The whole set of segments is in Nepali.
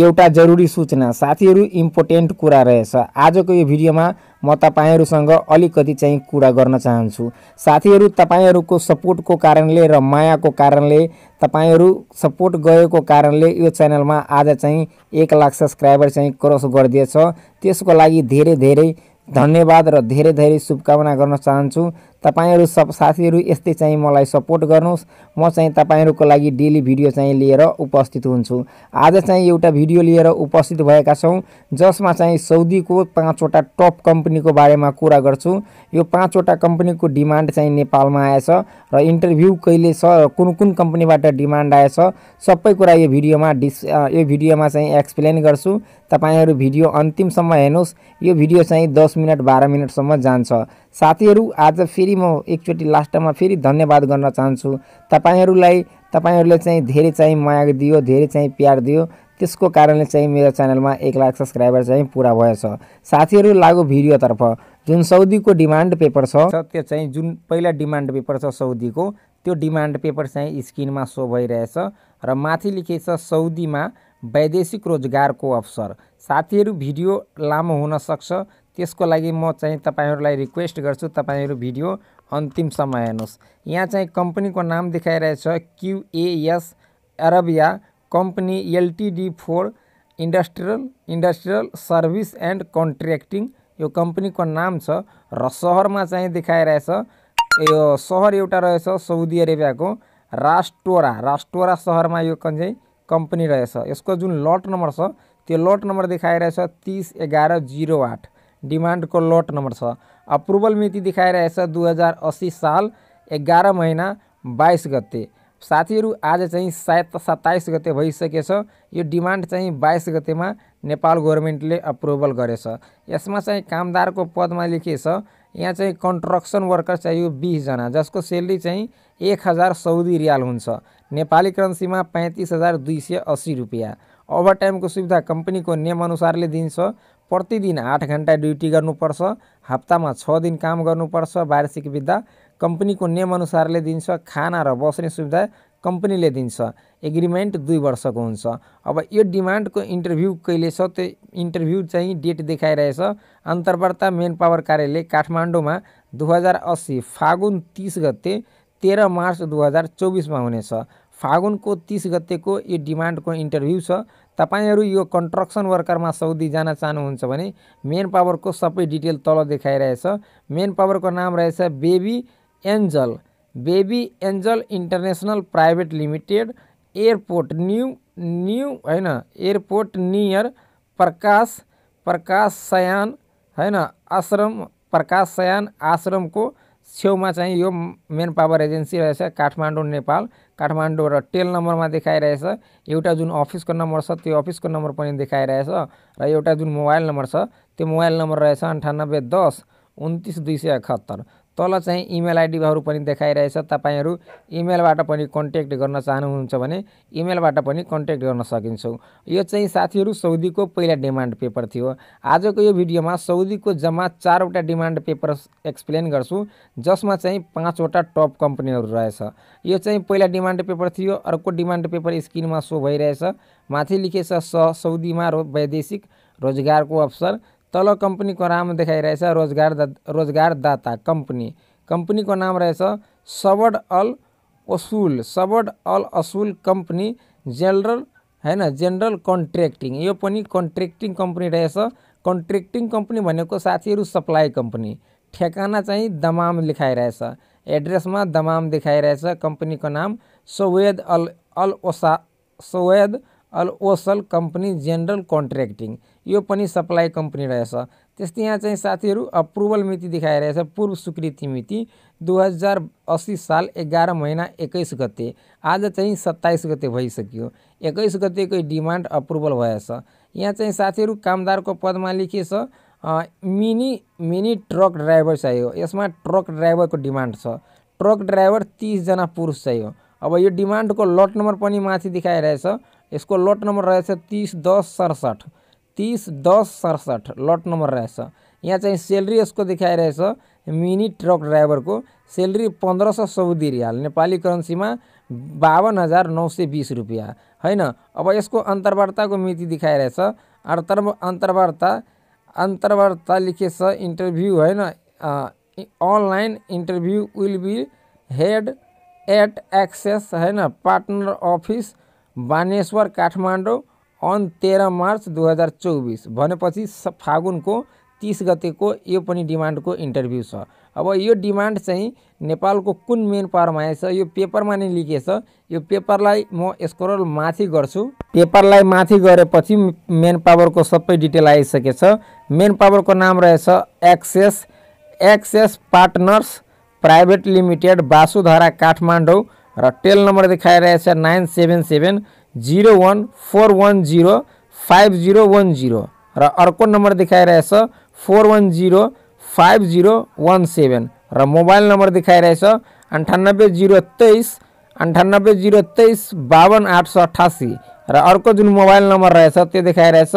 एउटा जरुरी सूचना साथीहरू इम्पोर्टेन्ट कुरा रहेछ आजको यो भिडियोमा म तपाईँहरूसँग अलिकति चाहिँ कुरा गर्न चाहन्छु साथीहरू तपाईँहरूको सपोर्टको कारणले र मायाको कारणले तपाईँहरू सपोर्ट गएको कारणले यो च्यानलमा आज चाहिँ एक लाख सब्सक्राइबर चाहिँ क्रस गरिदिएछ त्यसको लागि धेरै धेरै धन्यवाद र धेरै धेरै शुभकामना गर्न चाहन्छु तपाईँहरू सब साथीहरू यस्तै चाहिँ मलाई सपोर्ट गर्नुहोस् म चाहिँ तपाईँहरूको लागि डेली भिडियो चाहिँ लिएर उपस्थित हुन्छु आज चाहिँ एउटा भिडियो लिएर उपस्थित भएका छौँ जसमा चाहिँ सौदीको पाँचवटा टप कम्पनीको बारेमा कुरा गर्छु यो पाँचवटा कम्पनीको डिमान्ड चाहिँ नेपालमा आएछ र इन्टरभ्यू कहिले छ कुन कुन कम्पनीबाट डिमान्ड आएछ सबै कुरा यो भिडियोमा डिस यो भिडियोमा चाहिँ एक्सप्लेन गर्छु तपाईँहरू भिडियो अन्तिमसम्म हेर्नुहोस् यो भिडियो चाहिँ दस मिनट बाह्र मिनटसम्म जान्छ साथीहरू आज फेरि म एकचोटि लास्टमा फेरि धन्यवाद गर्न चाहन्छु तपाईँहरूलाई तपाईँहरूले चाहिँ धेरै चाहिँ माया दियो धेरै चाहिँ प्यार दियो त्यसको कारणले चाहिँ मेरो च्यानलमा एक लाख सब्सक्राइबर चाहिँ पुरा भएछ साथीहरू लागु भिडियोतर्फ जुन सौदीको डिमान्ड पेपर छ त्यो चाहिँ जुन पहिला डिमान्ड पेपर छ सौदीको त्यो डिमान्ड पेपर चाहिँ स्क्रिनमा सो भइरहेछ र माथि लेखेछ सौदीमा वैदेशिक रोजगारको अवसर साथीहरू भिडियो लामो हुनसक्छ त्यसको लागि म चाहिँ तपाईँहरूलाई रिक्वेस्ट गर्छु तपाईँहरू भिडियो अन्तिमसम्म हेर्नुहोस् यहाँ चाहिँ कम्पनीको नाम देखाइरहेछ Q A S Arabia company L T D for industrial industrial service and contracting यो कम्पनीको नाम छ र सहरमा चाहिँ देखाइरहेछ यो सहर एउटा रहेछ सौदी अरेबियाको रास्टोरा रास्टोरा सहरमा यो चाहिँ कम्पनी रहेछ यसको जुन लट नम्बर छ त्यो लट नम्बर देखाइरहेछ तिस एघार जिरो आठ डिमांड को लॉट नंबर छ अप्रूवल मिति दिखाई रहे दुई हजार असी साल एघार महिना बाइस गते साथीहरू आज चाहिँ सायद सत्ताइस गते भइसकेछ यो डिमान्ड चाहिँ बाइस गतेमा नेपाल गभर्मेन्टले अप्रुभल गरेछ यसमा चाहिँ कामदारको पदमा लेखिएछ यहाँ चाहिँ कन्स्ट्रक्सन वर्कर चाहियो बिसजना जसको सेलेरी चाहिँ एक हजार सौदी रियाल हुन्छ नेपाली करेन्सीमा पैँतिस हजार दुई सय अस्सी रुपियाँ टाइम को सुविधा कम्पनीको नियमअनुसारले दिन्छ प्रतिदिन आठ घन्टा ड्युटी गर्नुपर्छ हप्तामा छ दिन काम गर्नुपर्छ वार्षिक विद्या कम्पनीको नियमअनुसारले दिन्छ खाना र बस्ने सुविधा कम्पनीले दिन्छ एग्रिमेन्ट दुई वर्षको हुन्छ अब यो डिमान्डको इन्टरभ्यू कहिले छ त्यो इन्टरभ्यू चाहिँ डेट देखाइरहेछ अन्तर्वार्ता मेन पावर कार्यालय काठमाडौँमा दुई हजार अस्सी फागुन तिस गते तेह्र मार्च दुई हजार चौबिसमा हुनेछ फागुनको तिस गतेको यो डिमान्डको इन्टरभ्यू छ तपाईँहरू यो वर्कर में सऊदी जान चाहूँ मेन पावर को सब डिटेल तल रहे मेन पावर को नाम रहे baby angel baby angel international private limited airport new new है एयरपोर्ट नियर प्रकाश प्रकाश सयान है आश्रम प्रकाश सयान को छेव चाहिँ यो मेन पावर एजेंसी रहेछ काठमाडौँ नेपाल काठमाडौँ र टेल नम्बरमा देखाइरहेछ एउटा जुन अफिसको नम्बर छ त्यो अफिसको नम्बर पनि देखाइरहेछ र एउटा जुन मोबाइल नम्बर छ त्यो मोबाइल नम्बर रहेछ अन्ठानब्बे दस उन्तिस दुई सय एकहत्तर तल चाहिँ इमेल आइडीहरू पनि देखाइरहेछ तपाईँहरू इमेलबाट पनि कन्ट्याक्ट गर्न चाहनुहुन्छ भने इमेलबाट पनि कन्ट्याक्ट गर्न सकिन्छौँ यो चाहिँ साथीहरू सौदीको पहिला डिमान्ड पेपर थियो आजको यो भिडियोमा सौदीको जम्मा चारवटा डिमान्ड पेपर एक्सप्लेन गर्छु जसमा चाहिँ पाँचवटा टप कम्पनीहरू रहेछ यो चाहिँ पहिला डिमान्ड पेपर थियो अर्को डिमान्ड पेपर स्क्रिनमा सो भइरहेछ माथि लेखेछ स सौदीमा रो वैदेशिक रोजगारको अवसर तल कम्पनीको नाम देखाइरहेछ रोजगार दा रोजगारदाता कम्पनी कम्पनीको नाम रहेछ Sabad Al Asul Sabad Al Asul company general होइन जेनरल कन्ट्र्याक्टिङ यो पनि कन्ट्र्याक्टिङ कम्पनी रहेछ कन्ट्र्याक्टिङ कम्पनी भनेको साथीहरू सप्लाई कम्पनी ठेगाना चाहिँ दमाम लेखाइरहेछ एड्रेसमा दमाम देखाइरहेछ कम्पनीको नाम सवेद Al Al Osa Saved Al Osal company general contracting यो पनि सप्लाई कम्पनी रहेछ त्यस्तै यहाँ चाहिँ साथीहरू अप्रुभल मिति देखाइरहेछ पूर्व स्वीकृति मिति दुई हजार असी साल एघार महिना एक्काइस गते आज चाहिँ सत्ताइस गते भइसक्यो एक्काइस गतेको डिमान्ड अप्रुभल भएछ यहाँ चाहिँ साथीहरू कामदारको पदमा लेखिएछ मिनी मिनी ट्रक ड्राइभर चाहियो यसमा ट्रक ड्राइभरको डिमान्ड छ ट्रक ड्राइभर तिसजना पुरुष चाहियो अब यो डिमान्डको लट नम्बर पनि माथि देखाइरहेछ यसको लट नम्बर रहेछ तिस दस सडसठ तिस दस सडसठ लट नम्बर रहेछ यहाँ चाहिँ सेलरी यसको देखाइरहेछ मिनी ट्रक ड्राइभरको सेलरी पन्ध्र सौ सौदी रियाल नेपाली करेन्सीमा बावन हजार नौ सय बिस रुपियाँ होइन अब यसको अन्तर्वार्ताको मिति देखाइरहेछ अन्तर् अन्तर्वार्ता अन्तर्वार्ता लेखेछ इन्टरभ्यू होइन online interview will be held at access होइन partner office Baneshwar Kathmandu on तेह्र मार्च दुई हजार चौबिस भनेपछि फागुनको तिस गतेको यो पनि डिमान्डको इन्टरभ्यू छ अब यो डिमान्ड चाहिँ नेपालको कुन मेन पावरमा आएछ यो पेपरमा नै लिखेछ यो पेपरलाई म स्क्रोल माथि गर्छु पेपरलाई माथि गरेपछि मेन पावरको सबै डिटेल आइसकेछ मेन पावरको नाम रहेछ access access partners private limited Basundhara Kathmandu र टेल नम्बर देखाइरहेछ nine seven seven zero one four one zero five zero one zero र अर्को नम्बर देखाइरहेछ four one zero five zero one seven र मोबाइल नम्बर देखाइरहेछ अन्ठानब्बे जिरो तेइस अन्ठानब्बे जिरो तेइस बावन आठ सौ अठासी र अर्को जुन मोबाइल नम्बर रहेछ त्यो देखाइरहेछ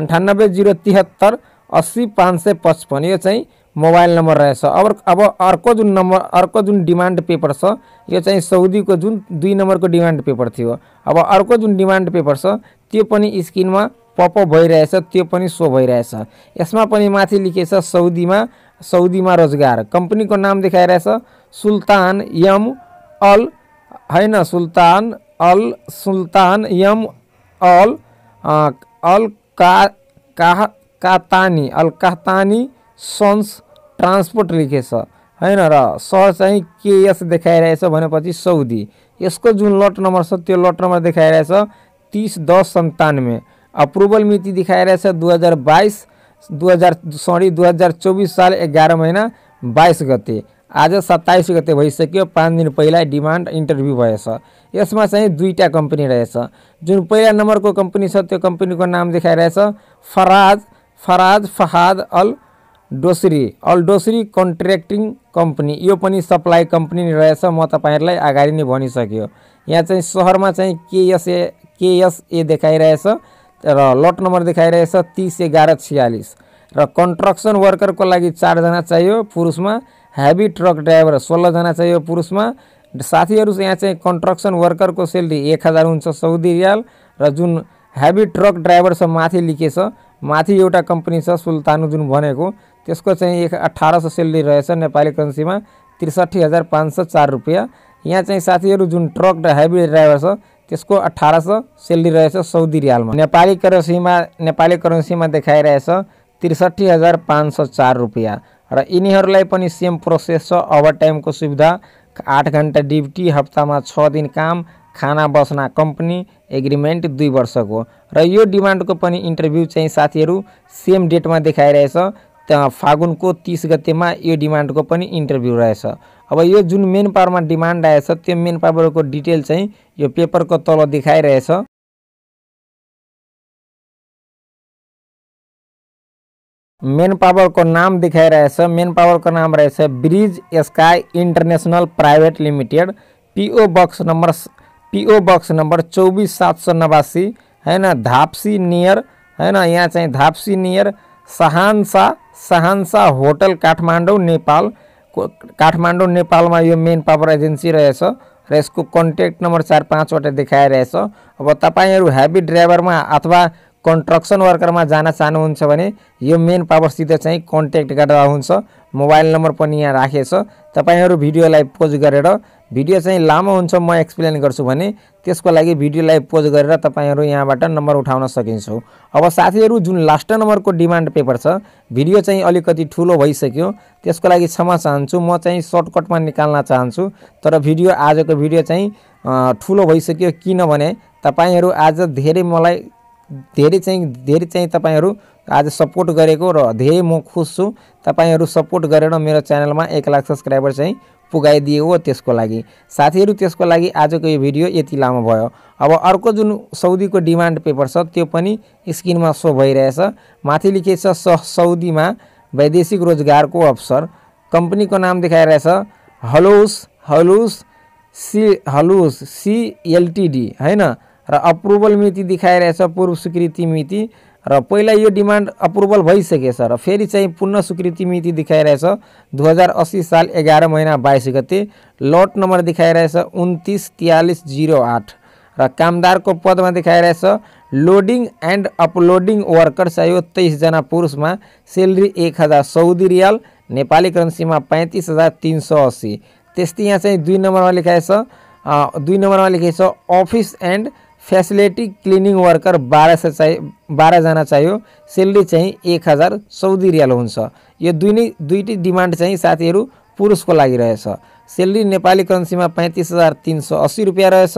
अन्ठानब्बे जिरो तिहत्तर अस्सी पाँच सय पचपन्न यो चाहिँ मोबाइल नम्बर रहेछ अब अब अर्को जुन नम्बर अर्को जुन डिमान्ड पेपर छ यो चाहिँ सौदीको जुन दुई नम्बरको डिमान्ड पेपर थियो अब अर्को जुन डिमान्ड पेपर छ त्यो पनि स्क्रिनमा पप भइरहेछ त्यो पनि सो भइरहेछ यसमा पनि माथि लेखिएछ सौदीमा सौदीमा रोजगार कम्पनीको नाम देखाइरहेछ सुल्तान यम अल होइन सुल्तान अल सुल्तान यम अल अल का का Qahtani Al Qahtani sons transport लेखेछ होइन र स चाहिँ केएस देखाइरहेछ भनेपछि सौदी यसको जुन लट नम्बर छ त्यो लट नम्बर देखाइरहेछ तिस दस सन्तानब्बे अप्रुभल मिति देखाइरहेछ दुई हजार बाइस दुई हजार सरी दुई हजार चौबिस साल एघार महिना बाइस गते आज सत्ताइस गते भइसक्यो पाँच दिन पहिला डिमान्ड इन्टरभ्यू भएछ यसमा चाहिँ दुईवटा कम्पनी रहेछ जुन पहिला नम्बरको कम्पनी छ त्यो कम्पनीको नाम देखाइरहेछ Faraz Faraz Fahad Al Dosari Al Dosari contracting company यो पनि सप्लाई कम्पनी नै रहेछ म तपाईँहरूलाई अगाडि नै भनिसक्यो यहाँ चाहिँ सहरमा चाहिँ केएसए केएसए देखाइरहेछ र लट नम्बर देखाइरहेछ तिस एघार छियालिस र कन्ट्रक्सन वर्करको लागि चारजना चाहियो पुरुषमा हेभी ट्रक ड्राइभर सोह्रजना चाहियो पुरुषमा साथीहरू यहाँ चाहिँ कन्ट्रक्सन वर्करको सेलेरी एक हजार हुन्छ सौदी रियाल र जुन हेभी ट्रक ड्राइभर छ माथि लिखेछ माथि एउटा कम्पनी छ सुल्तानु जुन भनेको त्यसको चाहिँ एक अठार सौ सेलेरी रहेछ नेपाली करेन्सीमा त्रिसठी हजार पाँच सौ चार रुपियाँ यहाँ चाहिँ साथीहरू जुन ट्रक र हेभी ड्राइभर छ त्यसको अठार सौ सेलेरी रहेछ सौदी रियालमा नेपाली करेन्सीमा नेपाली करेन्सीमा देखाइरहेछ त्रिसठी हजार पाँच सौ चार रुपियाँ र यिनीहरूलाई पनि सेम प्रोसेस छ ओभर टाइमको सुविधा आठ घन्टा ड्युटी हप्तामा छ दिन काम खाना बस्ना कम्पनी एग्रिमेन्ट दुई वर्षको र यो डिमान्डको पनि इन्टरभ्यू चाहिँ साथीहरू सेम डेटमा देखाइरहेछ फागुन को तीस तिस में यह डिमाड को इंटरव्यू रहे अब यह जो मेन पावरमा डिमान्ड आएछ त्यो मेन पावर को डिटेल चाहिए पेपर को तल दिखाई देखाइरहेछ मेन को नाम दिखाई देखाइरहेछ मेन पावरको नाम रहे bridge sky international private limited P O box number P O box number चौबीस सात सौ नवासी है न धाप्सी नियर है यहाँ चाहिँ धाप्सी नियर सहानसा सहानसा होटल काठमाडौँ नेपाल काठमाडौँ नेपालमा यो मेन पावर एजेन्सी रहेछ र यसको कन्ट्याक्ट नम्बर चार पाँचवटा देखाइरहेछ अब तपाईँहरू हेभी ड्राइभरमा अथवा कन्स्ट्रक्सन वर्करमा जान चाहनुहुन्छ भने यो मेन पावरसित चाहिँ कन्ट्याक्ट गर्दा हुन्छ मोबाइल नम्बर पनि यहाँ राखेछ तपाईँहरू भिडियोलाई पोज गरेर भिडियो चाहिँ लामो हुन्छ म एक्सप्लेन गर्छु भने त्यसको लागि भिडियोलाई पोज गरेर तपाईँहरू यहाँबाट नम्बर उठाउन सकिन्छ अब साथीहरू जुन लास्ट नम्बरको डिमान्ड पेपर छ भिडियो चाहिँ अलिकति ठुलो भइसक्यो त्यसको लागि क्षमा चाहन्छु म चाहिँ सर्टकटमा निकाल्न चाहन्छु तर भिडियो आजको भिडियो चाहिँ ठुलो भइसक्यो किनभने तपाईँहरू आज धेरै मलाई धेरै चाहिँ धेरै चाहिँ तपाईँहरू आज सपोर्ट गरेको र धेरै म खुस छु तपाईँहरू सपोर्ट गरेर मेरो च्यानलमा एक लाख सब्सक्राइबर चाहिँ पुगाइदियो हो त्यसको लागि साथीहरू त्यसको लागि आजको यो भिडियो यति लामो भयो अब अर्को जुन सौदीको डिमान्ड पेपर छ त्यो पनि स्क्रिनमा सो भइरहेछ माथि लेखिएछ सौदीमा वैदेशिक रोजगारको अवसर कम्पनीको नाम देखाइरहेछ हलोस हलुस सी हलुस सिएलटिडी होइन र अप्रुभल मिति देखाइरहेछ पूर्व स्वीकृति मिति र पहिला यो डिमान्ड अप्रुभल भइसकेछ र फेरि चाहिँ पुनः स्वीकृति मिति देखाइरहेछ दुई हजार अस्सी साल एघार महिना बाइस गते लट नम्बर देखाइरहेछ उन्तिस तिहालिस जिरो आठ र कामदारको पदमा देखाइरहेछ लोडिङ एन्ड अपलोडिङ वर्कर चाहियो तेइसजना पुरुषमा सेलरी एक हजार सौदी रियाल नेपाली करेन्सीमा पैँतिस हजार तिन सौ अस्सी त्यस्तै यहाँ चाहिँ दुई नम्बरमा लेखाएछ दुई नम्बरमा लेखेछ office and facility cleaning worker बाह्र सय चाहियो बाह्रजना चाहियो सेलरी चाहिँ एक हजार सौदी रियाल हुन्छ यो दुई नै दुईटै डिमान्ड चाहिँ साथीहरू पुरुषको लागि रहेछ सेलरी नेपाली करेन्सीमा पैँतिस हजार तिन सय अस्सी रुपियाँ रहेछ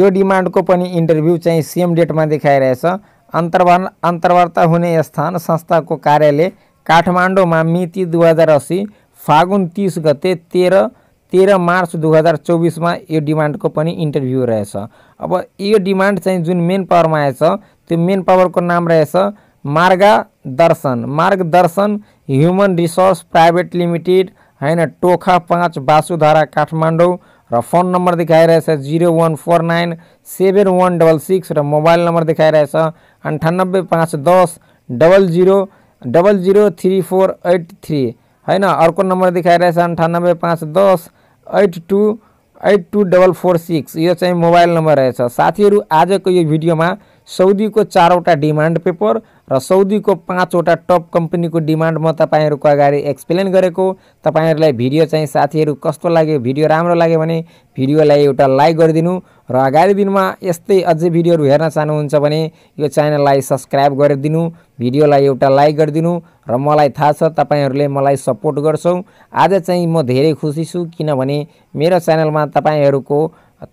यो डिमान्डको पनि इन्टरभ्यू चाहिँ सेम डेटमा देखाइरहेछ अन्तर्वा अन्तर्वार्ता हुने स्थान संस्थाको कार्यालय काठमाडौँमा मिति दुई हजार अस्सी फागुन तिस गते तेह्र तेह्र मार्च दुई हजार चौबिसमा यो डिमान्डको पनि इन्टरभ्यू रहेछ अब यो डिमान्ड चाहिँ जुन मेन पावरमा आएछ त्यो मेन पावरको नाम रहेछ दर्शन मार्गदर्शन ह्युमन रिसोर्स प्राइभेट लिमिटेड होइन टोखा पाँच बासुधारा काठमाडौँ र फोन नम्बर देखाइरहेछ zero one four nine seven one double six र मोबाइल नम्बर देखाइरहेछ अन्ठानब्बे पाँच दस double zero double zero three four eight three होइन अर्को नम्बर देखाइरहेछ अन्ठानब्बे पाँच दस eight two eight two double four six यो चाहिँ मोबाइल नम्बर रहेछ साथीहरू आजको यो भिडियोमा सौदीको चारवटा डिमान्ड पेपर र सौदीको पाँचवटा टप कम्पनीको डिमान्ड म तपाईँहरूको अगाडि एक्सप्लेन गरेको तपाईँहरूलाई भिडियो चाहिँ साथीहरू कस्तो लाग्यो भिडियो राम्रो लाग्यो भने भिडियोलाई एउटा लाइक गरिदिनु र अगाडि दिनमा यस्तै अझै भिडियोहरू हेर्न चाहनुहुन्छ भने यो च्यानललाई सब्सक्राइब गरिदिनु भिडियोलाई एउटा लाइक गरिदिनु र मलाई थाहा छ तपाईँहरूले मलाई सपोर्ट गर्छौँ आज चाहिँ म धेरै खुसी छु किनभने मेरो च्यानलमा तपाईँहरूको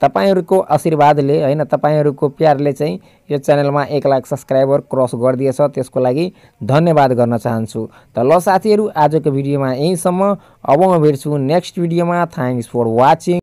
तपाईँहरूको आशीर्वादले होइन तपाईँहरूको प्यारले चाहिँ यो च्यानलमा एक लाख सब्सक्राइबर क्रस गरिदिएछ त्यसको लागि धन्यवाद गर्न चाहन्छु त ल साथीहरू आजको भिडियोमा यहीँसम्म अब म भेट्छु नेक्स्ट भिडियोमा थ्याङ्क्स फर वाचिङ